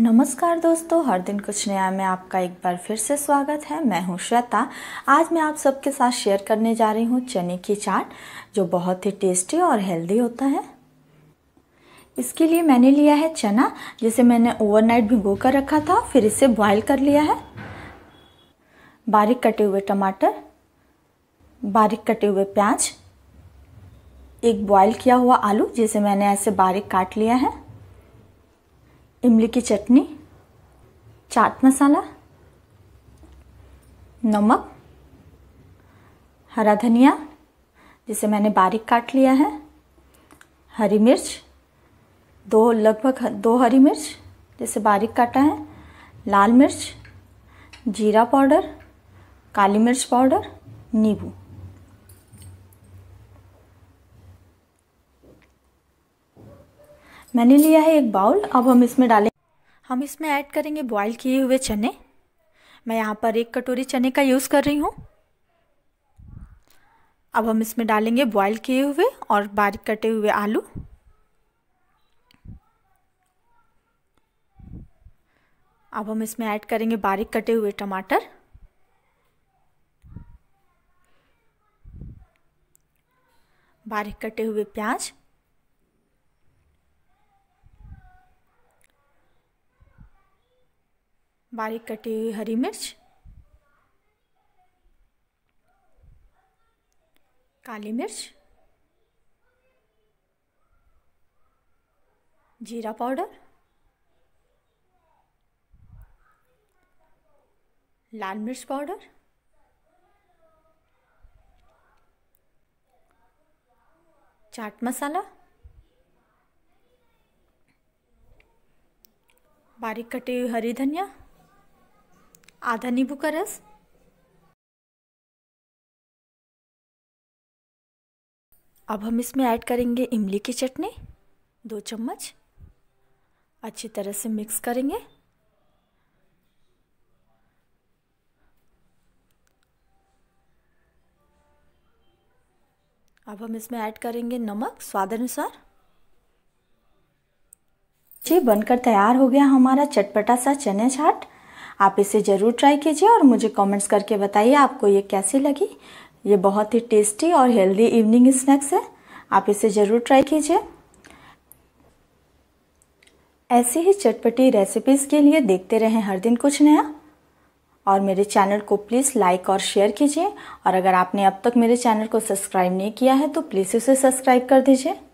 नमस्कार दोस्तों हर दिन कुछ नया में आपका एक बार फिर से स्वागत है मैं हूं श्वेता आज मैं आप सबके साथ शेयर करने जा रही हूं चने की चाट जो बहुत ही टेस्टी और हेल्दी होता है इसके लिए मैंने लिया है चना जिसे मैंने ओवरनाइट भिगो कर रखा था फिर इसे बॉयल कर लिया है बारीक कटे हुए टमाटर बारीक कटे हुए प्याज एक बॉयल किया हुआ आलू जिसे मैंने ऐसे बारीक काट लिया है इमली की चटनी चाट मसाला नमक हरा धनिया जिसे मैंने बारीक काट लिया है हरी मिर्च दो लगभग दो हरी मिर्च जिसे बारीक काटा है लाल मिर्च जीरा पाउडर काली मिर्च पाउडर नींबू मैंने लिया है एक बाउल अब हम इसमें डालें हम इसमें ऐड करेंगे बॉईल किए हुए चने मैं यहाँ पर एक कटोरी चने का यूज़ कर रही हूँ अब हम इसमें डालेंगे बॉईल किए हुए और बारीक कटे हुए आलू अब हम इसमें ऐड करेंगे बारीक कटे हुए टमाटर बारीक कटे हुए प्याज बारीक कटी हुई हरी मिर्च काली मिर्च जीरा पाउडर लाल मिर्च पाउडर चाट मसाला बारीक कटी हुई हरी धनिया आधा नींबू का रस अब हम इसमें ऐड करेंगे इमली की चटनी दो चम्मच अच्छी तरह से मिक्स करेंगे अब हम इसमें ऐड करेंगे नमक स्वाद अनुसार जी बनकर तैयार हो गया हमारा चटपटा सा चने चाट आप इसे ज़रूर ट्राई कीजिए और मुझे कमेंट्स करके बताइए आपको ये कैसी लगी ये बहुत ही टेस्टी और हेल्दी इवनिंग स्नैक्स है आप इसे ज़रूर ट्राई कीजिए ऐसी ही चटपटी रेसिपीज़ के लिए देखते रहें हर दिन कुछ नया और मेरे चैनल को प्लीज़ लाइक और शेयर कीजिए और अगर आपने अब तक मेरे चैनल को सब्सक्राइब नहीं किया है तो प्लीज़ उसे सब्सक्राइब कर दीजिए